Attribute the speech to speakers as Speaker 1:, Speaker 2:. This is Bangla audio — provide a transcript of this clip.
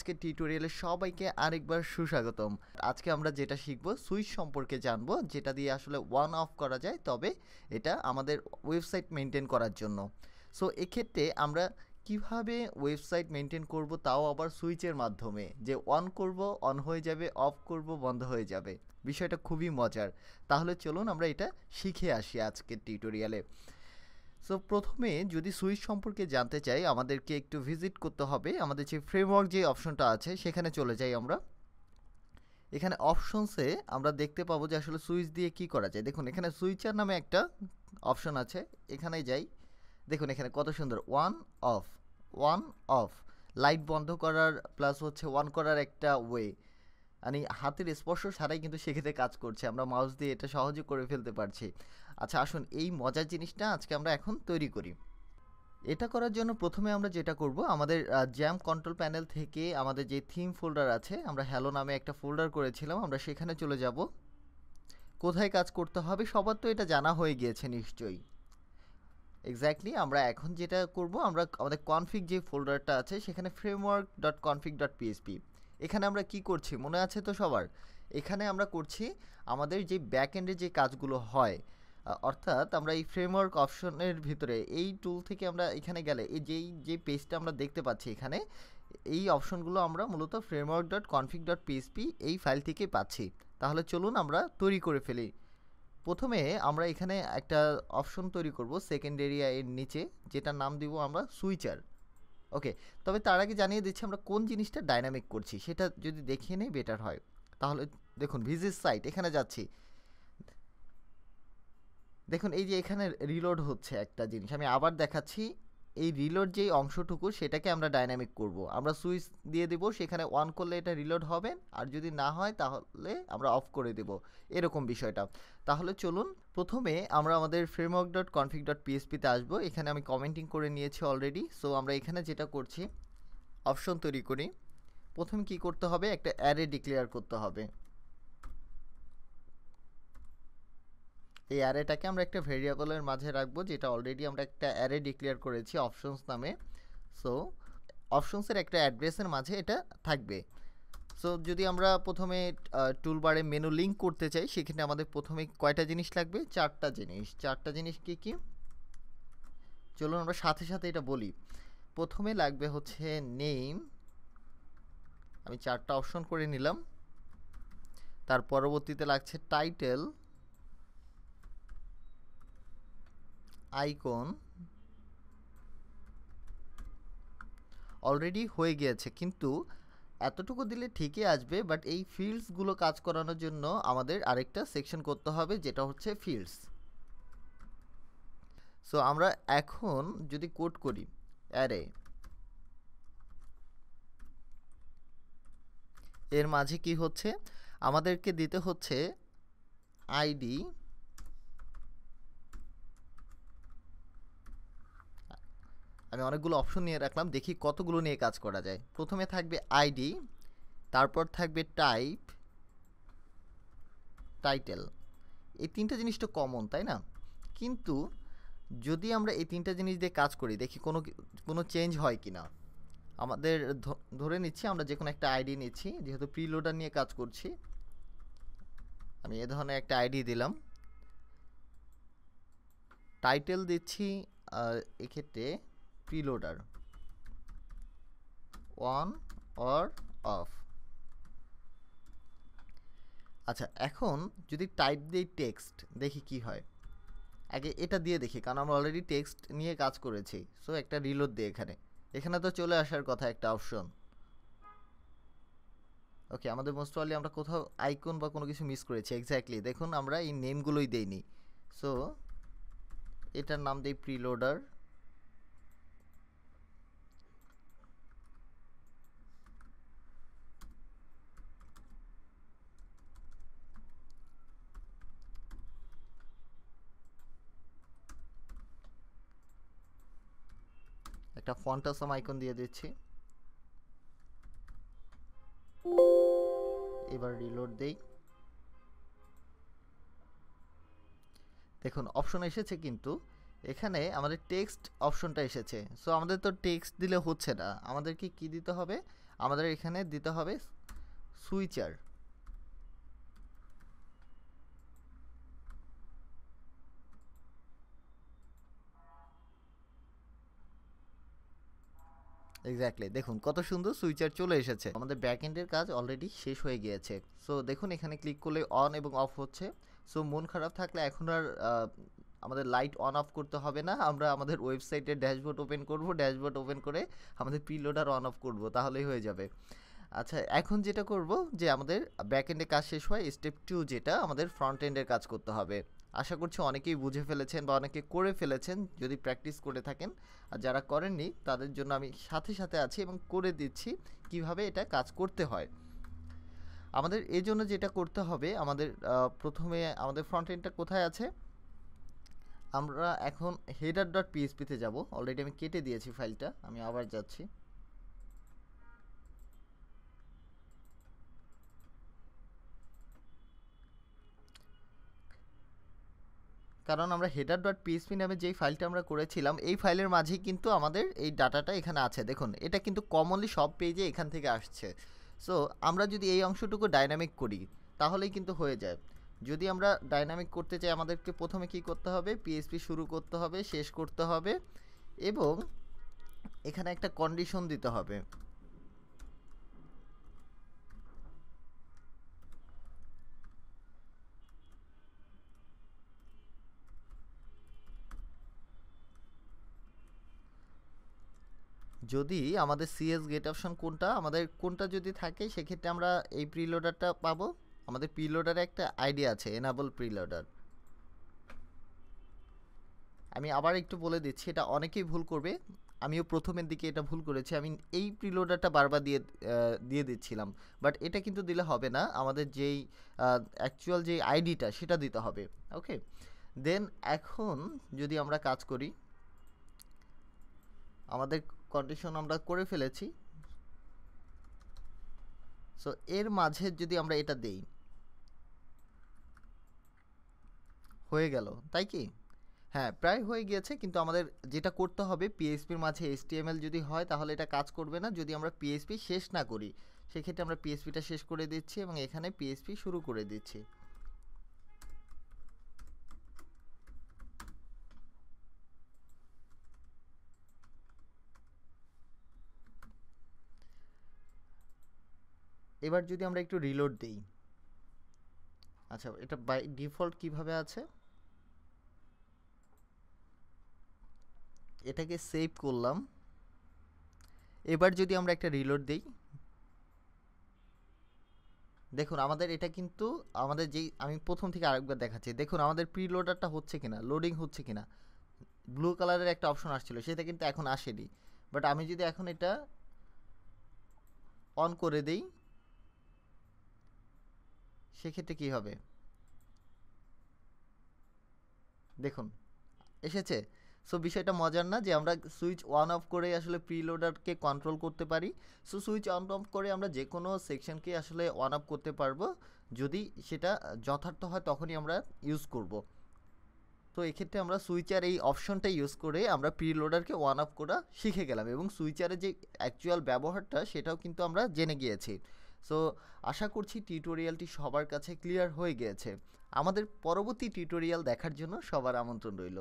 Speaker 1: আজকে টিউটোরিয়ালে সবাইকে আরেকবার সুস্বাগতম আজকে আমরা যেটা শিখব সুইচ সম্পর্কে জানবো যেটা দিয়ে আসলে ওয়ান অফ করা যায় তবে এটা আমাদের ওয়েবসাইট মেনটেন করার জন্য সো এক্ষেত্রে আমরা কিভাবে ওয়েবসাইট মেনটেন করব তাও আবার সুইচের মাধ্যমে যে অন করব অন হয়ে যাবে অফ করব বন্ধ হয়ে যাবে বিষয়টা খুবই মজার তাহলে চলুন আমরা এটা শিখে আসি আজকের টিউটোরিয়ালে সো প্রথমে যদি সুইচ সম্পর্কে জানতে চাই আমাদেরকে একটু ভিজিট করতে হবে আমাদের যে ফ্রেমওয়ার্ক যে অপশনটা আছে সেখানে চলে যাই আমরা এখানে অপশনসে আমরা দেখতে পাবো যে আসলে সুইচ দিয়ে কি করা যায় দেখুন এখানে সুইচার নামে একটা অপশন আছে এখানে যাই দেখুন এখানে কত সুন্দর on off on off light বন্ধ করার প্লাস হচ্ছে ওয়ান করার একটা ওয়ে মানে হাতের স্পর্শ ছাড়াই কিন্তু সেক্ষেত্রে কাজ করছে আমরা মাউস দিয়ে এটা সহজে করে ফেলতে পারছি আচ্ছা আসুন এই মজার জিনিসটা আজকে আমরা এখন তৈরি করি এটা করার জন্য প্রথমে আমরা যেটা করব আমাদের জ্যাম কন্ট্রোল প্যানেল থেকে আমাদের যে থিম ফোল্ডার আছে আমরা হ্যালো নামে একটা ফোল্ডার করেছিলাম আমরা সেখানে চলে যাব কোথায় কাজ করতে হবে সবার তো এটা জানা হয়ে গিয়েছে নিশ্চয়ই এক্স্যাক্টলি আমরা এখন যেটা করব আমরা আমাদের কনফিক যে ফোল্ডারটা আছে সেখানে framework dot config dot PHP এখানে আমরা কি করছি মনে আছে তো সবার এখানে আমরা করছি আমাদের যে ব্যাক যে কাজগুলো হয় অর্থাৎ আমরা এই ফ্রেমওয়ার্ক অপশনের ভিতরে এই টুল থেকে আমরা এখানে গেলে এই যেই যে পেজটা আমরা দেখতে পাচ্ছি এখানে এই অপশনগুলো আমরা মূলত framework dot config dot PHP এই ফাইল থেকে পাচ্ছি তাহলে চলুন আমরা তৈরি করে ফেলি প্রথমে আমরা এখানে একটা অপশন তৈরি করব সেকেন্ড এরিয়া এর নিচে যেটা নাম দিব আমরা সুইচার ওকে তবে তার আগে জানিয়ে দিচ্ছি আমরা কোন জিনিসটা ডাইনামিক করছি সেটা যদি দেখিয়ে নেই বেটার হয় তাহলে দেখুন ভিজিট সাইট এখানে যাচ্ছি দেখুন এই যে এখানে রিলোড হচ্ছে একটা জিনিস আমি আবার দেখাচ্ছি এই রিলোড যেই অংশটুকু সেটাকে আমরা ডাইনামিক করব। আমরা সুইচ দিয়ে দেব সেখানে অন করলে এটা রিলোড হবে আর যদি না হয় তাহলে আমরা অফ করে দেব এরকম বিষয়টা তাহলে চলুন প্রথমে আমরা আমাদের ফ্রেমওয়ার্ক ডট কনফিক ডট পিএসপিতে আসবো এখানে আমি কমেন্টিং করে নিয়েছি অলরেডি সো আমরা এখানে যেটা করছি অপশন তৈরি করি প্রথমে কি করতে হবে একটা অ্যারে ডিক্লেয়ার করতে হবে এই অ্যারেটাকে আমরা একটা ভেরিয়েবলের মাঝে রাখবো যেটা অলরেডি আমরা একটা অ্যারে ডিক্লেয়ার করেছি অপশনস নামে সো অপশনসের একটা অ্যাড্রেসের মাঝে এটা থাকবে সো যদি আমরা প্রথমে টুল বারে মেনু লিঙ্ক করতে চাই সেখানে আমাদের প্রথমে কয়টা জিনিস লাগবে চারটা জিনিস চারটা জিনিস কি কি চলুন আমরা সাথে সাথে এটা বলি প্রথমে লাগবে হচ্ছে নেম আমি চারটা অপশন করে নিলাম তার পরবর্তীতে লাগছে টাইটেল আইকন অলরেডি হয়ে গিয়েছে কিন্তু এতটুকু দিলে ঠিকই আসবে বাট এই ফিল্ডসগুলো কাজ করানোর জন্য আমাদের আরেকটা সেকশন করতে হবে যেটা হচ্ছে ফিল্ডস সো আমরা এখন যদি কোড করি অ্যারে এর মাঝে কি হচ্ছে আমাদেরকে দিতে হচ্ছে আইডি আমি অনেকগুলো অপশন নিয়ে রাখলাম দেখি কতগুলো নিয়ে কাজ করা যায় প্রথমে থাকবে আইডি তারপর থাকবে টাইপ টাইটেল এই তিনটা জিনিস তো কমন তাই না কিন্তু যদি আমরা এই তিনটা জিনিস দিয়ে কাজ করি দেখি কোনো কোনো চেঞ্জ হয় কি না আমাদের ধরে নিচ্ছি আমরা যে কোনো একটা আইডি নিচ্ছি যেহেতু প্রিলোডার নিয়ে কাজ করছি আমি এ ধরনের একটা আইডি দিলাম টাইটেল দিচ্ছি এক্ষেত্রে preloader অন অর অফ আচ্ছা এখন যদি টাইপ দিই টেক্সট দেখি কি হয় আগে এটা দিয়ে দেখি কারণ আমরা অলরেডি টেক্সট নিয়ে কাজ করেছি সো একটা রিলোড দিয়ে এখানে এখানে তো চলে আসার কথা একটা অপশন ওকে আমাদের মোস্ট অলি আমরা কোথাও আইকন বা কোনো কিছু মিস করেছি এক্স্যাক্টলি দেখুন আমরা এই নেমগুলোই দেইনি সো এটার নাম দিই প্রিলোডার একটা ফন্টাসাম আইকন দিয়ে দিচ্ছি এবার রিলোড দেই দেখুন অপশন এসেছে কিন্তু এখানে আমাদের টেক্সট অপশনটা এসেছে সো আমাদের তো টেক্সট দিলে হচ্ছে না আমাদেরকে কি দিতে হবে আমাদের এখানে দিতে হবে সুইচার এক্স্যাক্টলি দেখুন কত সুন্দর সুইচার চলে এসেছে আমাদের ব্যাক এন্ডের কাজ অলরেডি শেষ হয়ে গিয়েছে সো দেখুন এখানে ক্লিক করলে অন এবং অফ হচ্ছে সো মন খারাপ থাকলে এখন আর আমাদের লাইট অন অফ করতে হবে না আমরা আমাদের ওয়েবসাইটের ড্যাশবোর্ড ওপেন করব ড্যাশবোর্ড ওপেন করে আমাদের প্রিলোডার অন অফ করব তাহলেই হয়ে যাবে আচ্ছা এখন যেটা করব যে আমাদের ব্যাক এন্ডে কাজ শেষ হয় স্টেপ টু যেটা আমাদের ফ্রন্ট এন্ডের কাজ করতে হবে আশা করছি অনেকেই বুঝে ফেলেছেন বা অনেকে করে ফেলেছেন যদি প্র্যাকটিস করে থাকেন আর যারা করেননি তাদের জন্য আমি সাথে সাথে আছি এবং করে দিচ্ছি কিভাবে এটা কাজ করতে হয় আমাদের এই জন্য যেটা করতে হবে আমাদের প্রথমে আমাদের ফ্রন্ট এন্ডটা কোথায় আছে আমরা এখন হেডার ডট পিএসপিতে যাব অলরেডি আমি কেটে দিয়েছি ফাইলটা আমি আবার যাচ্ছি কারণ আমরা হেডার ডট পিএসপি নামে যেই ফাইলটা আমরা করেছিলাম এই ফাইলের মাঝেই কিন্তু আমাদের এই ডাটাটা এখানে আছে দেখুন এটা কিন্তু কমনলি সব পেজে এখান থেকে আসছে সো আমরা যদি এই অংশটুকু ডাইনামিক করি তাহলেই কিন্তু হয়ে যায় যদি আমরা ডাইনামিক করতে চাই আমাদেরকে প্রথমে কি করতে হবে পিএসপি শুরু করতে হবে শেষ করতে হবে এবং এখানে একটা কন্ডিশন দিতে হবে যদি আমাদের সিএস গেট অপশন কোনটা আমাদের কোনটা যদি থাকে সেক্ষেত্রে আমরা এই প্রিলোডারটা পাবো আমাদের প্রিলোডারে একটা আইডিয়া আছে এনাবল প্রিলোডার আমি আবার একটু বলে দিচ্ছি এটা অনেকেই ভুল করবে আমিও প্রথমের দিকে এটা ভুল করেছি আমি এই প্রিলোডারটা বারবার দিয়ে দিয়ে দিচ্ছিলাম বাট এটা কিন্তু দিলে হবে না আমাদের যেই অ্যাকচুয়াল যে আইডিটা সেটা দিতে হবে ওকে দেন এখন যদি আমরা কাজ করি আমাদের কন্ডিশন আমরা করে ফেলেছি সো এর মাঝে যদি আমরা এটা দেই হয়ে গেল তাই কি হ্যাঁ প্রায় হয়ে গিয়েছে কিন্তু আমাদের যেটা করতে হবে পিএসপির মাঝে এসটিএমএল যদি হয় তাহলে এটা কাজ করবে না যদি আমরা পিএইচপি শেষ না করি সেক্ষেত্রে আমরা পিএইচপিটা শেষ করে দিচ্ছি এবং এখানে পিএইচপি শুরু করে দিচ্ছি এবার যদি আমরা একটু রিলোড দিই আচ্ছা এটা বাই ডিফল্ট কিভাবে আছে এটাকে সেভ করলাম এবার যদি আমরা একটা রিলোড দিই দেখুন আমাদের এটা কিন্তু আমাদের যেই আমি প্রথম থেকে আরেকবার দেখাচ্ছি দেখুন আমাদের প্রিলোডারটা হচ্ছে কিনা লোডিং হচ্ছে কিনা ব্লু কালারের একটা অপশন আসছিল সেটা কিন্তু এখন আসেনি বাট আমি যদি এখন এটা অন করে দেই সেক্ষেত্রে কি হবে দেখুন এসেছে সো বিষয়টা মজার না যে আমরা সুইচ অন অফ করে আসলে প্রিলোডারকে কন্ট্রোল করতে পারি সো সুইচ অন অফ করে আমরা যে কোনো সেকশনকে আসলে অন অফ করতে পারবো যদি সেটা যথার্থ হয় তখনই আমরা ইউজ করব তো এক্ষেত্রে আমরা সুইচার এই অপশনটা ইউজ করে আমরা প্রিলোডারকে অন অফ করা শিখে গেলাম এবং সুইচারের যে অ্যাকচুয়াল ব্যবহারটা সেটাও কিন্তু আমরা জেনে গিয়েছি সো আশা করছি টিউটোরিয়ালটি সবার কাছে ক্লিয়ার হয়ে গিয়েছে আমাদের পরবর্তী টিউটোরিয়াল দেখার জন্য সবার আমন্ত্রণ রইল